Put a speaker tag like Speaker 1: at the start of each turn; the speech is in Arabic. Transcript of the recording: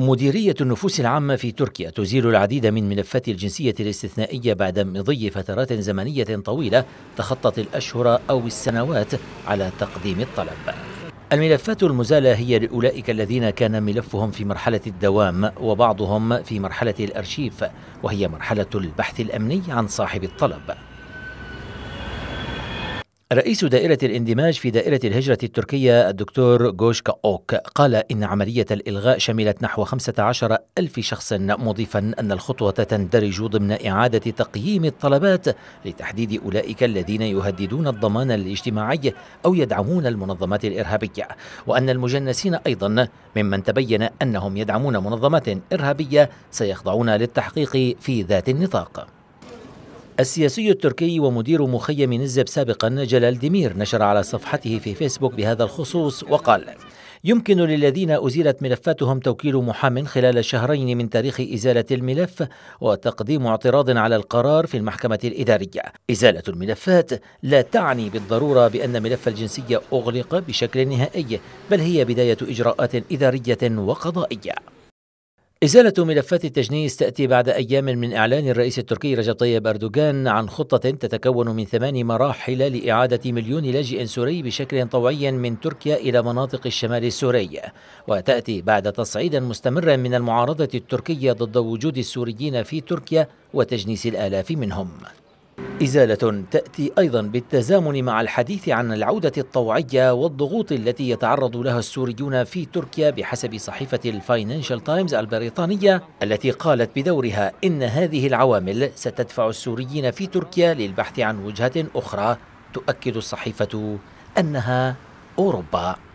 Speaker 1: مديرية النفوس العامة في تركيا تزيل العديد من ملفات الجنسية الاستثنائية بعد مضي فترات زمنية طويلة تخطت الأشهر أو السنوات على تقديم الطلب. الملفات المزالة هي لأولئك الذين كان ملفهم في مرحلة الدوام وبعضهم في مرحلة الأرشيف وهي مرحلة البحث الأمني عن صاحب الطلب. رئيس دائرة الاندماج في دائرة الهجرة التركية الدكتور جوشكا أوك قال إن عملية الإلغاء شملت نحو 15 ألف شخص مضيفا أن الخطوة تندرج ضمن إعادة تقييم الطلبات لتحديد أولئك الذين يهددون الضمان الاجتماعي أو يدعمون المنظمات الإرهابية وأن المجنسين أيضا ممن تبين أنهم يدعمون منظمات إرهابية سيخضعون للتحقيق في ذات النطاق السياسي التركي ومدير مخيم نزب سابقا جلال دمير نشر على صفحته في فيسبوك بهذا الخصوص وقال يمكن للذين أزيلت ملفاتهم توكيل محام خلال شهرين من تاريخ إزالة الملف وتقديم اعتراض على القرار في المحكمة الإدارية إزالة الملفات لا تعني بالضرورة بأن ملف الجنسية أغلق بشكل نهائي بل هي بداية إجراءات إدارية وقضائية إزالة ملفات التجنيس تأتي بعد أيام من إعلان الرئيس التركي رجب طيب أردوغان عن خطة تتكون من ثمان مراحل لإعادة مليون لاجئ سوري بشكل طوعي من تركيا إلى مناطق الشمال السوري وتأتي بعد تصعيد مستمر من المعارضة التركية ضد وجود السوريين في تركيا وتجنيس الآلاف منهم إزالة تأتي أيضا بالتزامن مع الحديث عن العودة الطوعية والضغوط التي يتعرض لها السوريون في تركيا بحسب صحيفة الفاينانشال تايمز البريطانية التي قالت بدورها إن هذه العوامل ستدفع السوريين في تركيا للبحث عن وجهة أخرى تؤكد الصحيفة أنها أوروبا